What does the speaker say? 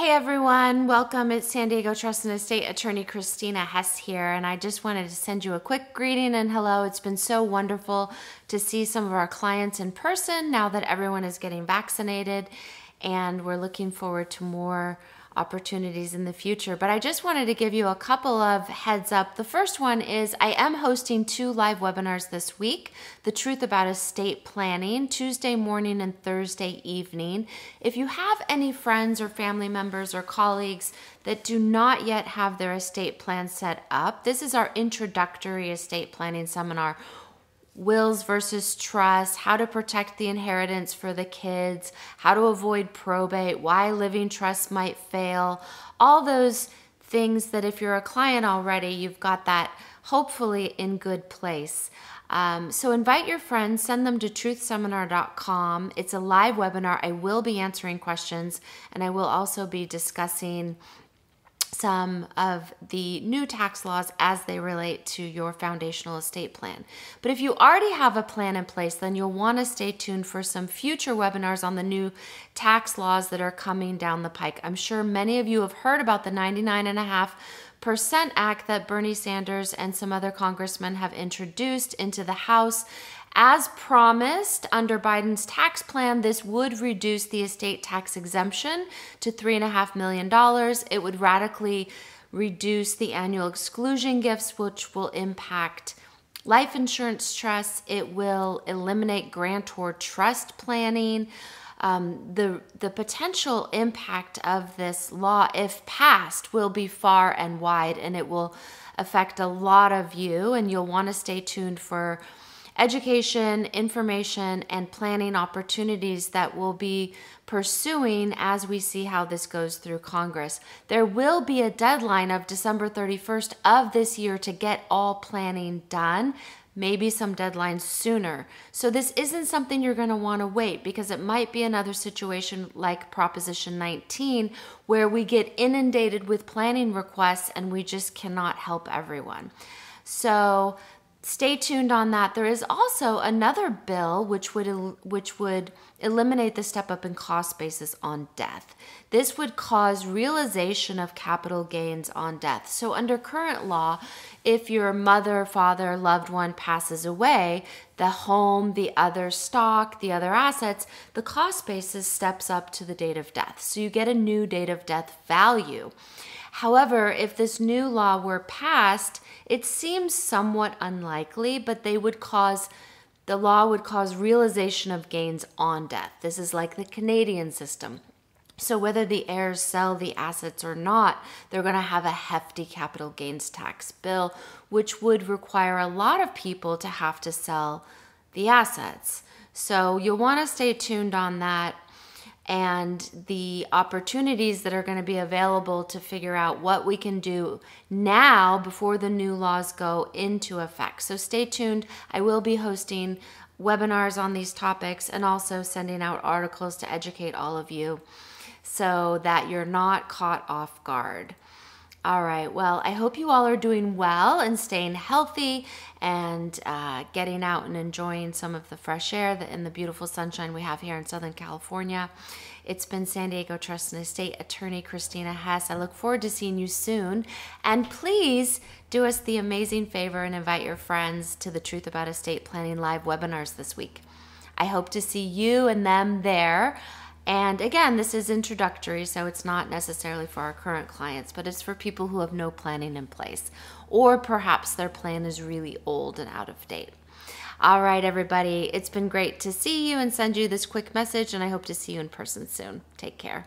Hey everyone, welcome. It's San Diego Trust and Estate Attorney Christina Hess here, and I just wanted to send you a quick greeting and hello. It's been so wonderful to see some of our clients in person now that everyone is getting vaccinated and we're looking forward to more opportunities in the future. But I just wanted to give you a couple of heads up. The first one is I am hosting two live webinars this week The Truth About Estate Planning, Tuesday morning and Thursday evening. If you have any friends or family members or colleagues that do not yet have their estate plan set up, this is our introductory estate planning seminar wills versus trust, how to protect the inheritance for the kids, how to avoid probate, why living trust might fail, all those things that if you're a client already, you've got that hopefully in good place. Um, so invite your friends, send them to truthseminar.com. It's a live webinar. I will be answering questions and I will also be discussing some of the new tax laws as they relate to your foundational estate plan. But if you already have a plan in place, then you'll want to stay tuned for some future webinars on the new tax laws that are coming down the pike. I'm sure many of you have heard about the 99 and a half Percent Act that Bernie Sanders and some other congressmen have introduced into the House. As promised under Biden's tax plan, this would reduce the estate tax exemption to $3.5 million. It would radically reduce the annual exclusion gifts, which will impact life insurance trusts. It will eliminate grantor trust planning um, the, the potential impact of this law, if passed, will be far and wide and it will affect a lot of you. And you'll want to stay tuned for education, information, and planning opportunities that we'll be pursuing as we see how this goes through Congress. There will be a deadline of December 31st of this year to get all planning done maybe some deadlines sooner. So this isn't something you're going to want to wait because it might be another situation like Proposition 19 where we get inundated with planning requests and we just cannot help everyone. So stay tuned on that. There is also another bill which would which would eliminate the step up in cost basis on death. This would cause realization of capital gains on death. So under current law, if your mother, father, loved one passes away, the home, the other stock, the other assets, the cost basis steps up to the date of death. So you get a new date of death value. However, if this new law were passed, it seems somewhat unlikely, but they would cause the law would cause realization of gains on death. This is like the Canadian system. So, whether the heirs sell the assets or not, they're going to have a hefty capital gains tax bill, which would require a lot of people to have to sell the assets. So, you'll want to stay tuned on that and the opportunities that are going to be available to figure out what we can do now before the new laws go into effect. So stay tuned. I will be hosting webinars on these topics and also sending out articles to educate all of you so that you're not caught off guard. All right. Well, I hope you all are doing well and staying healthy and uh, getting out and enjoying some of the fresh air and the beautiful sunshine we have here in Southern California. It's been San Diego Trust and Estate Attorney Christina Hess. I look forward to seeing you soon. And please do us the amazing favor and invite your friends to the Truth About Estate Planning Live webinars this week. I hope to see you and them there. And again, this is introductory, so it's not necessarily for our current clients, but it's for people who have no planning in place, or perhaps their plan is really old and out of date. All right, everybody, it's been great to see you and send you this quick message, and I hope to see you in person soon. Take care.